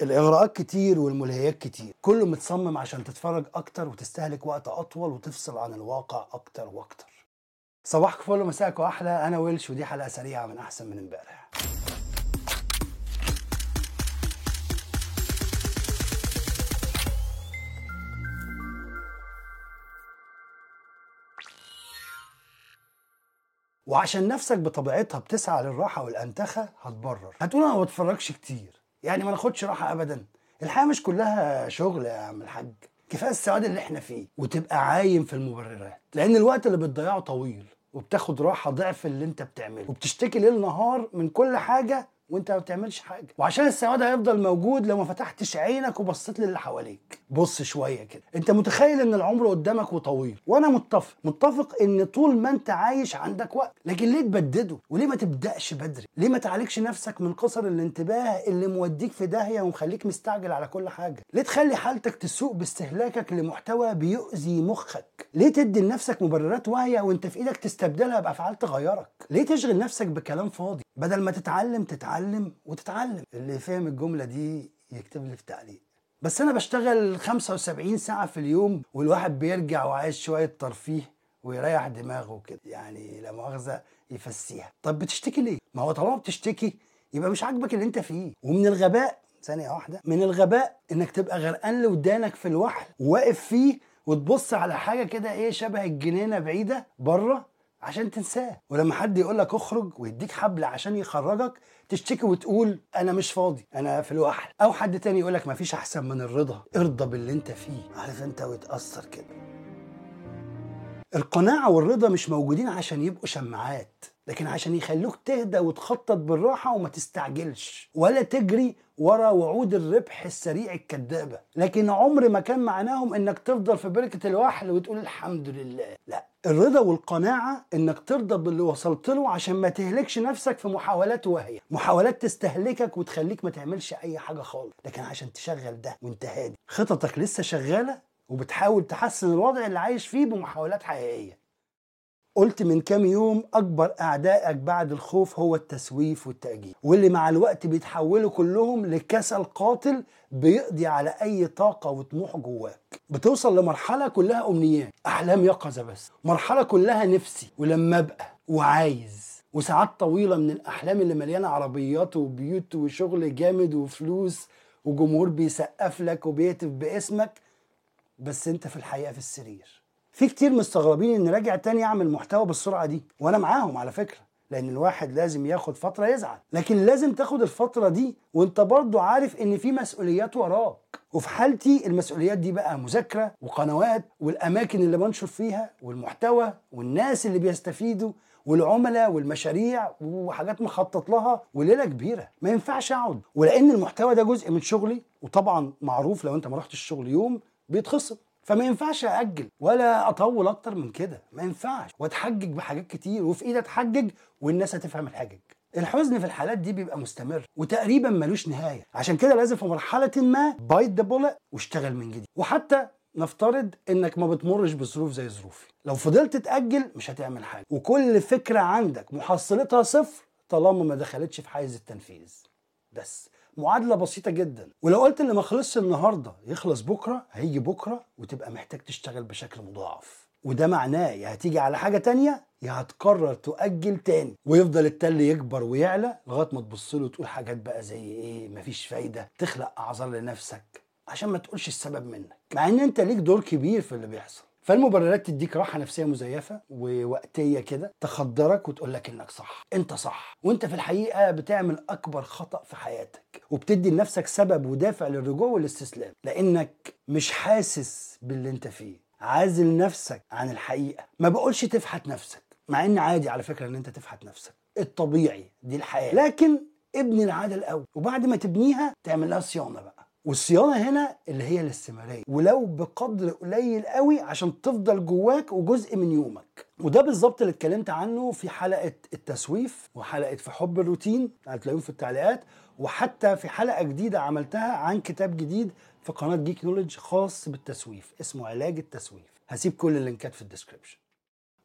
الاغراءات كتير والملهيات كتير كله متصمم عشان تتفرج اكتر وتستهلك وقت اطول وتفصل عن الواقع اكتر واكتر صباحك فل ومساءك احلى انا ويلش ودي حلقه سريعه من احسن من امبارح وعشان نفسك بطبيعتها بتسعى للراحه والانتخه هتبرر هتقول انا ما بتفرجش كتير يعني ما ناخدش راحه ابدا الحياه مش كلها شغل يا عم الحاج كفايه السعاده اللي احنا فيه وتبقى عايم في المبررات لان الوقت اللي بتضيعه طويل وبتاخد راحه ضعف اللي انت بتعمله وبتشتكي ليل نهار من كل حاجه وانت ما بتعملش حاجه وعشان السواد هيفضل موجود لو ما فتحتش عينك وبصيت للي حواليك بص شويه كده انت متخيل ان العمر قدامك وطويل وانا متفق متفق ان طول ما انت عايش عندك وقت لكن ليه تبدده وليه ما تبداش بدري ليه ما تعالجش نفسك من قصر الانتباه اللي موديك في داهيه ومخليك مستعجل على كل حاجه ليه تخلي حالتك تسوء باستهلاكك لمحتوى بيؤذي مخك ليه تدي لنفسك مبررات واهيه وانت في ايدك تستبدلها بافعال تغيرك ليه تشغل نفسك بكلام فاضي بدل ما تتعلم تتعلم تتعلم وتتعلم اللي فاهم الجملة دي يكتب لي في التعليق بس أنا بشتغل 75 ساعة في اليوم والواحد بيرجع وعايز شوية ترفيه ويريح دماغه كده يعني لا مؤاخذة يفسيها طب بتشتكي ليه؟ ما هو طالما بتشتكي يبقى مش عاجبك اللي انت فيه ومن الغباء ثانية واحدة من الغباء انك تبقى غرقان لودانك في الوحل واقف فيه وتبص على حاجة كده ايه شبه الجنينة بعيدة بره عشان تنساه ولما حد يقول لك اخرج ويديك حبل عشان يخرجك تشتكي وتقول انا مش فاضي انا في الوحل او حد تاني يقول لك مفيش احسن من الرضا ارضى باللي انت فيه عارف انت وتاثر كده القناعه والرضا مش موجودين عشان يبقوا شماعات لكن عشان يخلوك تهدى وتخطط بالراحه وما تستعجلش ولا تجري ورا وعود الربح السريع الكذابه لكن عمر ما كان معناهم انك تفضل في بركه الوحل وتقول الحمد لله لا الرضا والقناعة انك ترضى باللي وصلت له عشان ما تهلكش نفسك في محاولات وهي محاولات تستهلكك وتخليك ما تعملش اي حاجة خالص لكن عشان تشغل ده وانت هادي خططك لسه شغالة وبتحاول تحسن الوضع اللي عايش فيه بمحاولات حقيقية قلت من كام يوم اكبر اعدائك بعد الخوف هو التسويف والتاجيل واللي مع الوقت بيتحولوا كلهم لكسل قاتل بيقضي على اي طاقه وطموح جواك بتوصل لمرحله كلها امنيات احلام يقظه بس مرحله كلها نفسي ولما ابقى وعايز وساعات طويله من الاحلام اللي مليانه عربيات وبيوت وشغل جامد وفلوس وجمهور بيسقف لك وبيهتف باسمك بس انت في الحقيقه في السرير في كتير مستغربين ان راجع تاني اعمل محتوى بالسرعه دي وانا معاهم على فكره لان الواحد لازم ياخد فتره يزعل لكن لازم تاخد الفتره دي وانت برضو عارف ان في مسؤوليات وراك وفي حالتي المسؤوليات دي بقى مذاكره وقنوات والاماكن اللي بنشر فيها والمحتوى والناس اللي بيستفيدوا والعملاء والمشاريع وحاجات مخطط لها وليله كبيره ما ينفعش اقعد ولان المحتوى ده جزء من شغلي وطبعا معروف لو انت ما رحتش الشغل يوم بيتخصم فما ينفعش ااجل ولا اطول اكتر من كده ما ينفعش واتحجج بحاجات كتير وفي ايدي اتحجج والناس هتفهم الحجج الحزن في الحالات دي بيبقى مستمر وتقريبا ملوش نهايه عشان كده لازم في مرحله ما بايت ذا بولت واشتغل من جديد وحتى نفترض انك ما بتمرش بظروف زي ظروفي لو فضلت تاجل مش هتعمل حاجه وكل فكره عندك محصلتها صفر طالما ما دخلتش في حيز التنفيذ بس معادله بسيطه جدا ولو قلت اللي ما خلصش النهارده يخلص بكره هيجي بكره وتبقى محتاج تشتغل بشكل مضاعف وده معناه يا هتيجي على حاجه تانية يا هتقرر تؤجل تاني ويفضل التل يكبر ويعلى لغايه ما تبص له وتقول حاجات بقى زي ايه مفيش فايده تخلق اعذار لنفسك عشان ما تقولش السبب منك مع ان انت ليك دور كبير في اللي بيحصل فالمبررات تديك راحه نفسيه مزيفه ووقتيه كده تخدرك وتقول لك انك صح انت صح وانت في الحقيقه بتعمل اكبر خطا في حياتك وبتدي لنفسك سبب ودافع للرجوع والاستسلام لانك مش حاسس باللي انت فيه عازل نفسك عن الحقيقه ما بقولش تفحت نفسك مع ان عادي على فكره ان انت تفحت نفسك الطبيعي دي الحياه لكن ابني العاده الاول وبعد ما تبنيها تعمل لها صيانه بقى والصيانه هنا اللي هي الاستمراريه ولو بقدر قليل قوي عشان تفضل جواك وجزء من يومك وده بالظبط اللي اتكلمت عنه في حلقه التسويف وحلقه في حب الروتين هتلاقيهم في التعليقات وحتى في حلقه جديده عملتها عن كتاب جديد في قناه جيك نولج خاص بالتسويف اسمه علاج التسويف هسيب كل اللينكات في الديسكربشن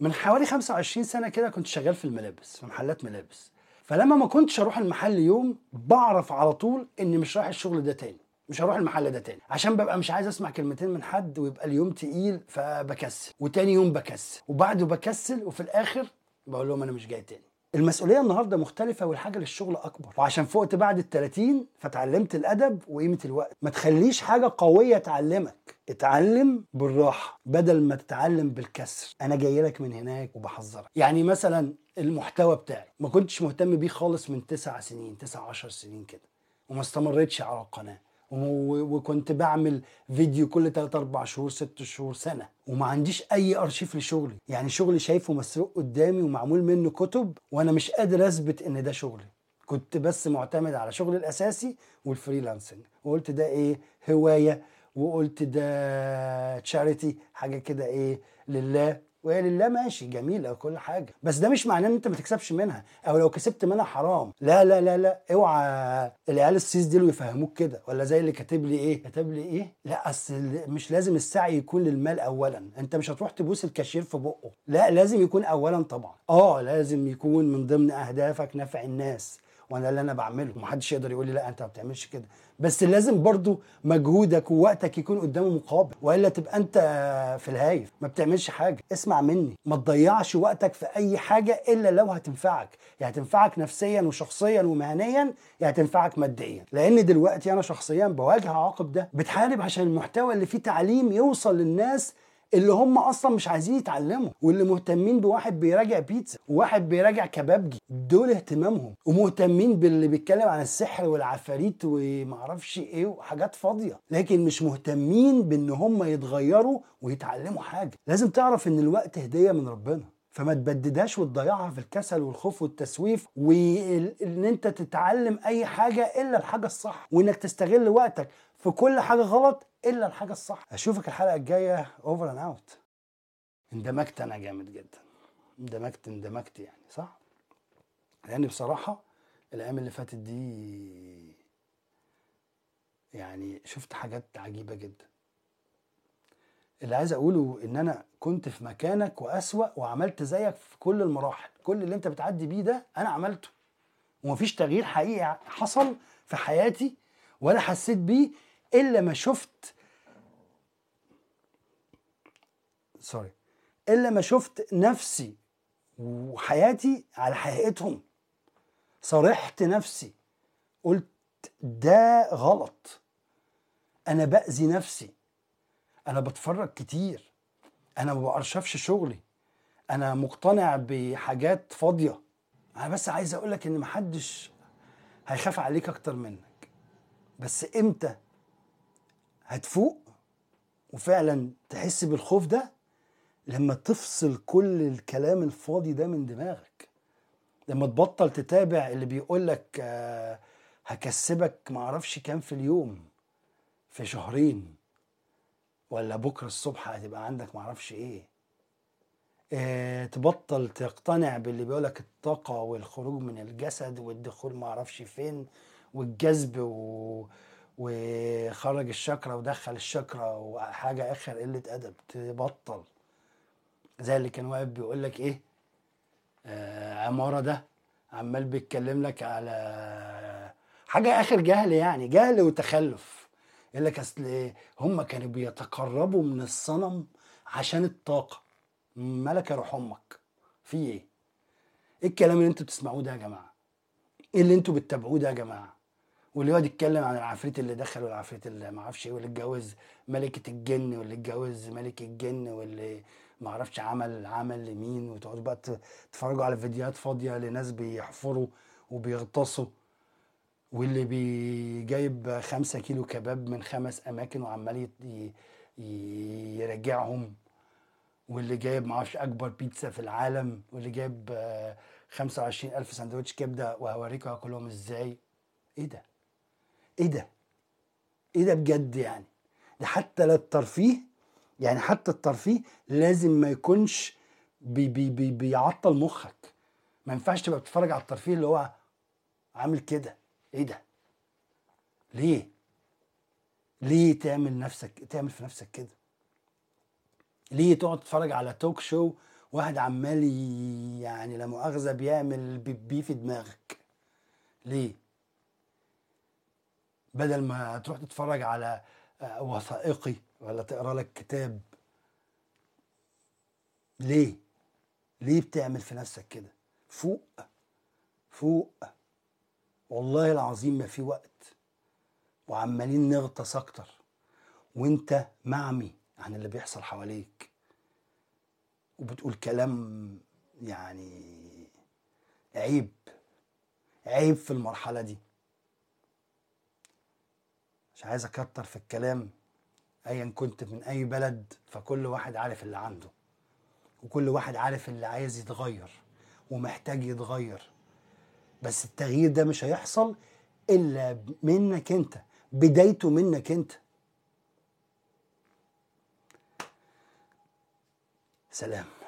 من حوالي 25 سنه كده كنت شغال في الملابس في محلات ملابس فلما ما كنتش اروح المحل يوم بعرف على طول اني مش رايح الشغل ده تاني مش هروح المحل ده تاني عشان ببقى مش عايز اسمع كلمتين من حد ويبقى اليوم تقيل فبكسل وتاني يوم بكسل وبعده بكسل وفي الاخر بقول لهم انا مش جاي تاني المسؤولية النهاردة مختلفة والحاجة للشغل أكبر وعشان فقت بعد ال 30 فتعلمت الأدب وقيمة الوقت ما تخليش حاجة قوية تعلمك اتعلم بالراحة بدل ما تتعلم بالكسر أنا جاي لك من هناك وبحذرك يعني مثلا المحتوى بتاعي ما كنتش مهتم بيه خالص من تسع سنين تسع 10 سنين كده وما استمرتش على القناة وكنت بعمل فيديو كل 3 4 شهور 6 شهور سنه وما عنديش اي ارشيف لشغلي يعني شغلي شايفه مسروق قدامي ومعمول منه كتب وانا مش قادر اثبت ان ده شغلي كنت بس معتمد على شغلي الاساسي والفريلانسنج وقلت ده ايه هوايه وقلت ده تشاريتي حاجه كده ايه لله وهي لله ماشي جميل وكل حاجه بس ده مش معناه ان انت ما تكسبش منها او لو كسبت منها حرام لا لا لا لا اوعى العيال السيس دي يفهموك كده ولا زي اللي كاتب لي ايه كاتب لي ايه لا اصل مش لازم السعي يكون للمال اولا انت مش هتروح تبوس الكاشير في بقه لا لازم يكون اولا طبعا اه لازم يكون من ضمن اهدافك نفع الناس وانا اللي انا بعمله ومحدش يقدر يقول لي لا انت ما بتعملش كده بس لازم برضو مجهودك ووقتك يكون قدامه مقابل والا تبقى انت في الهايف ما بتعملش حاجه اسمع مني ما تضيعش وقتك في اي حاجه الا لو هتنفعك يا هتنفعك نفسيا وشخصيا ومهنيا يا هتنفعك ماديا لان دلوقتي انا شخصيا بواجه عقب ده بتحارب عشان المحتوى اللي فيه تعليم يوصل للناس اللي هم اصلا مش عايزين يتعلموا واللي مهتمين بواحد بيراجع بيتزا وواحد بيراجع كبابجي دول اهتمامهم ومهتمين باللي بيتكلم عن السحر والعفاريت ومعرفش ايه وحاجات فاضيه لكن مش مهتمين بان هم يتغيروا ويتعلموا حاجه لازم تعرف ان الوقت هديه من ربنا فما تبددهاش وتضيعها في الكسل والخوف والتسويف وان انت تتعلم اي حاجه الا الحاجه الصح وانك تستغل وقتك في كل حاجه غلط الا الحاجه الصح اشوفك الحلقه الجايه اوفر اند اوت اندمجت انا جامد جدا اندمجت اندمجت يعني صح لان بصراحه الايام اللي فاتت دي يعني شفت حاجات عجيبه جدا اللي عايز اقوله ان انا كنت في مكانك واسوا وعملت زيك في كل المراحل كل اللي انت بتعدي بيه ده انا عملته ومفيش تغيير حقيقي حصل في حياتي ولا حسيت بيه الا ما شفت سوري الا ما شفت نفسي وحياتي على حقيقتهم صارحت نفسي قلت ده غلط انا باذي نفسي انا بتفرج كتير انا ما بارشفش شغلي انا مقتنع بحاجات فاضيه انا بس عايز اقولك ان محدش هيخاف عليك اكتر منك بس امتى هتفوق وفعلا تحس بالخوف ده لما تفصل كل الكلام الفاضي ده من دماغك لما تبطل تتابع اللي بيقولك لك آه، هكسبك معرفش كام في اليوم في شهرين ولا بكره الصبح هتبقى عندك معرفش ايه اه تبطل تقتنع باللي بيقولك الطاقة والخروج من الجسد والدخول معرفش فين والجذب و... وخرج الشاكرا ودخل الشاكرا وحاجة آخر قلة أدب تبطل زي اللي كان واقف بيقولك إيه آه عمارة ده عمال بيتكلم لك على حاجة آخر جهل يعني جهل وتخلف يقول لك اصل إيه، هم كانوا بيتقربوا من الصنم عشان الطاقه ملك روح امك في ايه ايه الكلام اللي انتوا بتسمعوه ده يا جماعه ايه اللي انتوا بتتابعوه ده يا جماعه واللي يقعد يتكلم عن العفريت اللي دخل والعفريت اللي ما اعرفش ايه واللي اتجوز ملكه الجن واللي اتجوز ملك الجن واللي ما اعرفش عمل عمل لمين وتقعدوا بقى تتفرجوا على فيديوهات فاضيه لناس بيحفروا وبيغطسوا واللي بيجايب خمسة كيلو كباب من خمس أماكن وعمال يرجعهم واللي جايب معرفش أكبر بيتزا في العالم واللي جايب آه، خمسة وعشرين ألف سندوتش كبدة وهوريكوا هاكلهم إزاي إيه ده؟ إيه ده؟ إيه ده بجد يعني؟ ده حتى للترفيه يعني حتى الترفيه لازم ما يكونش بي بي بي بيعطل مخك ما ينفعش تبقى بتتفرج على الترفيه اللي هو عامل كده ايه ده ليه ليه تعمل نفسك تعمل في نفسك كده ليه تقعد تتفرج على توك شو واحد عمال يعني لا مؤاخذه بيعمل بيبي في دماغك ليه بدل ما تروح تتفرج على آه، وثائقي ولا تقرا لك كتاب ليه ليه بتعمل في نفسك كده فوق فوق والله العظيم ما في وقت وعمالين نغطس اكتر وانت معمي عن اللي بيحصل حواليك وبتقول كلام يعني عيب عيب في المرحلة دي مش عايز أكتر في الكلام أيا كنت من أي بلد فكل واحد عارف اللي عنده وكل واحد عارف اللي عايز يتغير ومحتاج يتغير بس التغيير ده مش هيحصل الا منك انت بدايته منك انت سلام